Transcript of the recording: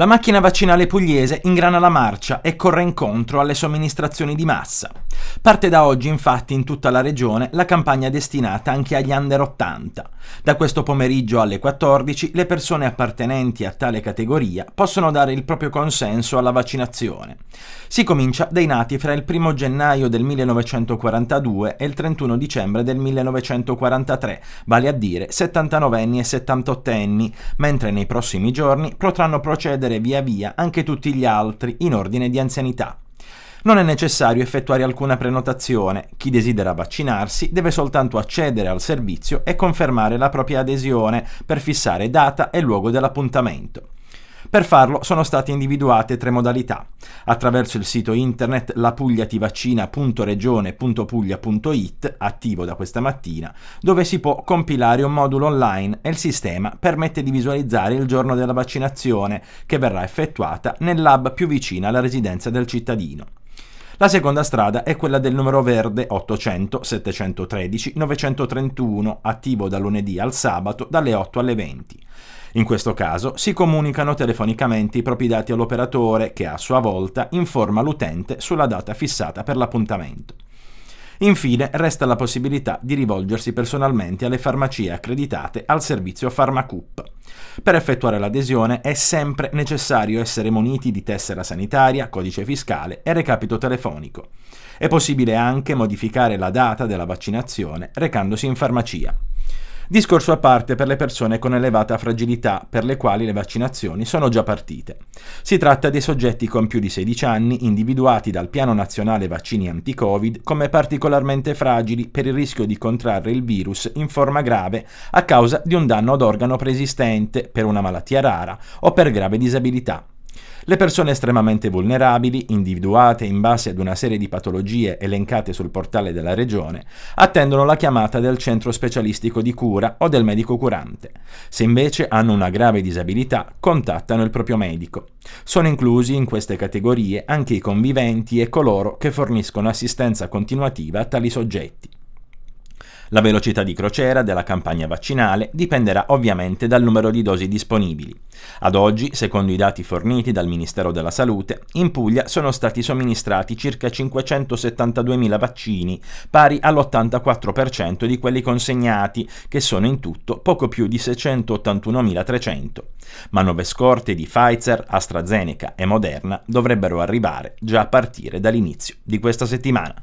La macchina vaccinale pugliese ingrana la marcia e corre incontro alle somministrazioni di massa. Parte da oggi infatti in tutta la regione la campagna destinata anche agli under 80. Da questo pomeriggio alle 14 le persone appartenenti a tale categoria possono dare il proprio consenso alla vaccinazione. Si comincia dai nati fra il 1 gennaio del 1942 e il 31 dicembre del 1943, vale a dire 79enni e 78enni, mentre nei prossimi giorni potranno procedere perdere via via anche tutti gli altri in ordine di anzianità. Non è necessario effettuare alcuna prenotazione, chi desidera vaccinarsi deve soltanto accedere al servizio e confermare la propria adesione per fissare data e luogo dell'appuntamento. Per farlo sono state individuate tre modalità. Attraverso il sito internet lapugliativaccina.regione.puglia.it, attivo da questa mattina, dove si può compilare un modulo online e il sistema permette di visualizzare il giorno della vaccinazione che verrà effettuata nel lab più vicino alla residenza del cittadino. La seconda strada è quella del numero verde 800 713 931, attivo da lunedì al sabato dalle 8 alle 20. In questo caso si comunicano telefonicamente i propri dati all'operatore che a sua volta informa l'utente sulla data fissata per l'appuntamento. Infine resta la possibilità di rivolgersi personalmente alle farmacie accreditate al servizio Farmacup. Per effettuare l'adesione è sempre necessario essere muniti di tessera sanitaria, codice fiscale e recapito telefonico. È possibile anche modificare la data della vaccinazione recandosi in farmacia. Discorso a parte per le persone con elevata fragilità, per le quali le vaccinazioni sono già partite. Si tratta dei soggetti con più di 16 anni, individuati dal Piano Nazionale Vaccini Anti-Covid come particolarmente fragili per il rischio di contrarre il virus in forma grave a causa di un danno ad organo preesistente, per una malattia rara o per grave disabilità le persone estremamente vulnerabili, individuate in base ad una serie di patologie elencate sul portale della regione, attendono la chiamata del centro specialistico di cura o del medico curante. Se invece hanno una grave disabilità, contattano il proprio medico. Sono inclusi in queste categorie anche i conviventi e coloro che forniscono assistenza continuativa a tali soggetti. La velocità di crociera della campagna vaccinale dipenderà ovviamente dal numero di dosi disponibili. Ad oggi, secondo i dati forniti dal Ministero della Salute, in Puglia sono stati somministrati circa 572.000 vaccini, pari all'84% di quelli consegnati, che sono in tutto poco più di 681.300. Ma nuove scorte di Pfizer, AstraZeneca e Moderna dovrebbero arrivare già a partire dall'inizio di questa settimana.